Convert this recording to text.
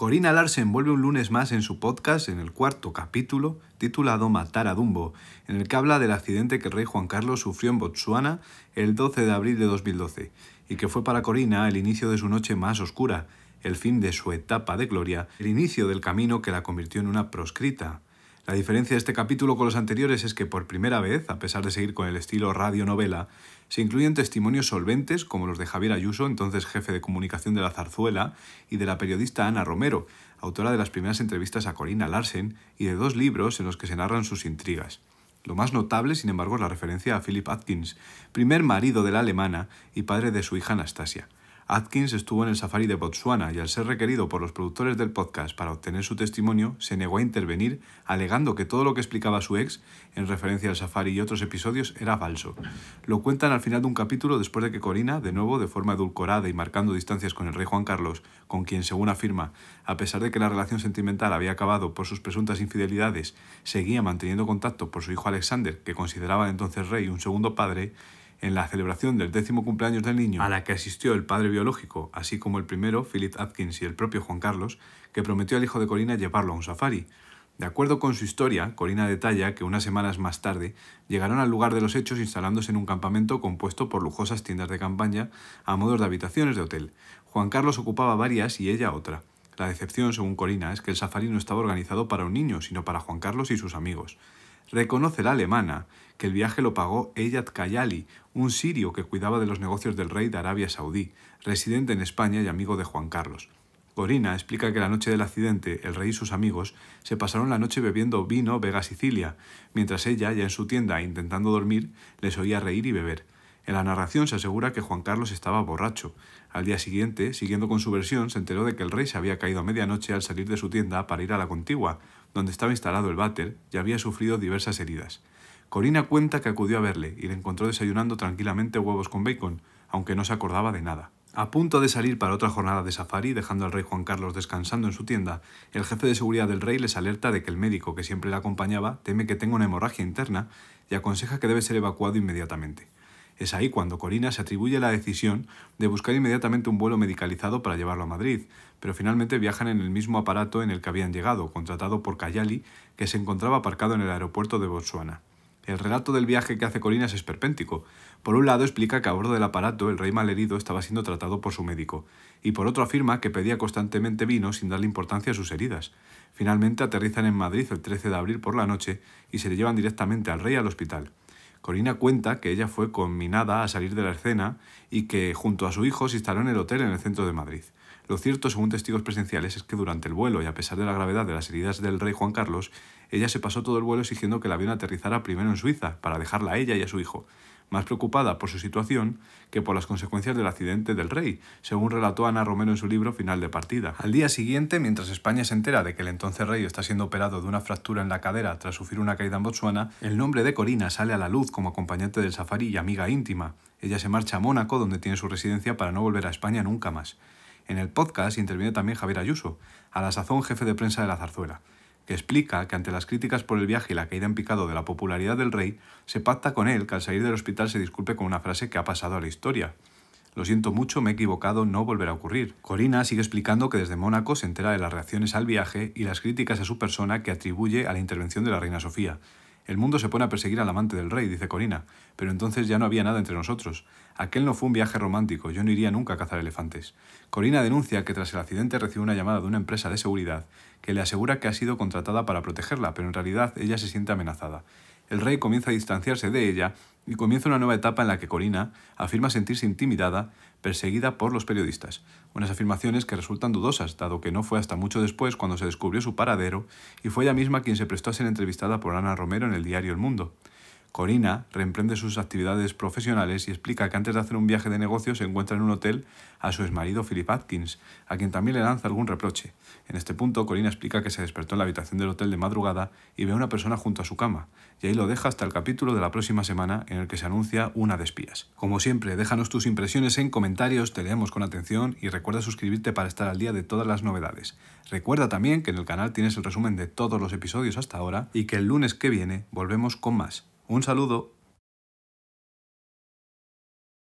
Corina Larsen vuelve un lunes más en su podcast, en el cuarto capítulo, titulado Matar a Dumbo, en el que habla del accidente que el rey Juan Carlos sufrió en Botsuana el 12 de abril de 2012, y que fue para Corina el inicio de su noche más oscura, el fin de su etapa de gloria, el inicio del camino que la convirtió en una proscrita, la diferencia de este capítulo con los anteriores es que por primera vez, a pesar de seguir con el estilo radionovela, se incluyen testimonios solventes como los de Javier Ayuso, entonces jefe de comunicación de la Zarzuela, y de la periodista Ana Romero, autora de las primeras entrevistas a Corina Larsen y de dos libros en los que se narran sus intrigas. Lo más notable, sin embargo, es la referencia a Philip Atkins, primer marido de la alemana y padre de su hija Anastasia. Atkins estuvo en el safari de Botsuana y al ser requerido por los productores del podcast para obtener su testimonio, se negó a intervenir, alegando que todo lo que explicaba su ex, en referencia al safari y otros episodios, era falso. Lo cuentan al final de un capítulo después de que Corina, de nuevo de forma edulcorada y marcando distancias con el rey Juan Carlos, con quien, según afirma, a pesar de que la relación sentimental había acabado por sus presuntas infidelidades, seguía manteniendo contacto por su hijo Alexander, que consideraba entonces rey un segundo padre, en la celebración del décimo cumpleaños del niño, a la que asistió el padre biológico, así como el primero, Philip Atkins y el propio Juan Carlos, que prometió al hijo de Corina llevarlo a un safari. De acuerdo con su historia, Corina detalla que unas semanas más tarde llegaron al lugar de los hechos instalándose en un campamento compuesto por lujosas tiendas de campaña a modos de habitaciones de hotel. Juan Carlos ocupaba varias y ella otra. La decepción, según Corina, es que el safari no estaba organizado para un niño, sino para Juan Carlos y sus amigos. Reconoce la alemana que el viaje lo pagó Eyad Kayali, un sirio que cuidaba de los negocios del rey de Arabia Saudí, residente en España y amigo de Juan Carlos. Corina explica que la noche del accidente, el rey y sus amigos se pasaron la noche bebiendo vino Vega Sicilia, mientras ella, ya en su tienda intentando dormir, les oía reír y beber. En la narración se asegura que Juan Carlos estaba borracho. Al día siguiente, siguiendo con su versión, se enteró de que el rey se había caído a medianoche al salir de su tienda para ir a la contigua, donde estaba instalado el váter y había sufrido diversas heridas. Corina cuenta que acudió a verle y le encontró desayunando tranquilamente huevos con bacon, aunque no se acordaba de nada. A punto de salir para otra jornada de safari, dejando al rey Juan Carlos descansando en su tienda, el jefe de seguridad del rey les alerta de que el médico que siempre le acompañaba teme que tenga una hemorragia interna y aconseja que debe ser evacuado inmediatamente. Es ahí cuando Corina se atribuye la decisión de buscar inmediatamente un vuelo medicalizado para llevarlo a Madrid, pero finalmente viajan en el mismo aparato en el que habían llegado, contratado por Cayali, que se encontraba aparcado en el aeropuerto de Botsuana. El relato del viaje que hace Corina es esperpéntico. Por un lado explica que a bordo del aparato el rey malherido estaba siendo tratado por su médico, y por otro afirma que pedía constantemente vino sin darle importancia a sus heridas. Finalmente aterrizan en Madrid el 13 de abril por la noche y se le llevan directamente al rey al hospital. Corina cuenta que ella fue conminada a salir de la escena y que junto a su hijo se instaló en el hotel en el centro de Madrid. Lo cierto, según testigos presenciales, es que durante el vuelo y a pesar de la gravedad de las heridas del rey Juan Carlos, ella se pasó todo el vuelo exigiendo que el avión aterrizara primero en Suiza para dejarla a ella y a su hijo más preocupada por su situación que por las consecuencias del accidente del rey, según relató Ana Romero en su libro Final de partida. Al día siguiente, mientras España se entera de que el entonces rey está siendo operado de una fractura en la cadera tras sufrir una caída en Botsuana, el nombre de Corina sale a la luz como acompañante del safari y amiga íntima. Ella se marcha a Mónaco, donde tiene su residencia, para no volver a España nunca más. En el podcast interviene también Javier Ayuso, a la sazón jefe de prensa de la zarzuela explica que ante las críticas por el viaje y la caída en picado de la popularidad del rey, se pacta con él que al salir del hospital se disculpe con una frase que ha pasado a la historia. Lo siento mucho, me he equivocado, no volverá a ocurrir. Corina sigue explicando que desde Mónaco se entera de las reacciones al viaje y las críticas a su persona que atribuye a la intervención de la reina Sofía, el mundo se pone a perseguir al amante del rey, dice Corina, pero entonces ya no había nada entre nosotros. Aquel no fue un viaje romántico, yo no iría nunca a cazar elefantes. Corina denuncia que tras el accidente recibe una llamada de una empresa de seguridad que le asegura que ha sido contratada para protegerla, pero en realidad ella se siente amenazada. El rey comienza a distanciarse de ella y comienza una nueva etapa en la que Corina afirma sentirse intimidada, perseguida por los periodistas, unas afirmaciones que resultan dudosas, dado que no fue hasta mucho después cuando se descubrió su paradero y fue ella misma quien se prestó a ser entrevistada por Ana Romero en el diario El Mundo. Corina reemprende sus actividades profesionales y explica que antes de hacer un viaje de negocio se encuentra en un hotel a su exmarido Philip Atkins, a quien también le lanza algún reproche. En este punto, Corina explica que se despertó en la habitación del hotel de madrugada y ve a una persona junto a su cama, y ahí lo deja hasta el capítulo de la próxima semana en el que se anuncia una de espías. Como siempre, déjanos tus impresiones en comentarios, te leemos con atención y recuerda suscribirte para estar al día de todas las novedades. Recuerda también que en el canal tienes el resumen de todos los episodios hasta ahora y que el lunes que viene volvemos con más. Un saludo.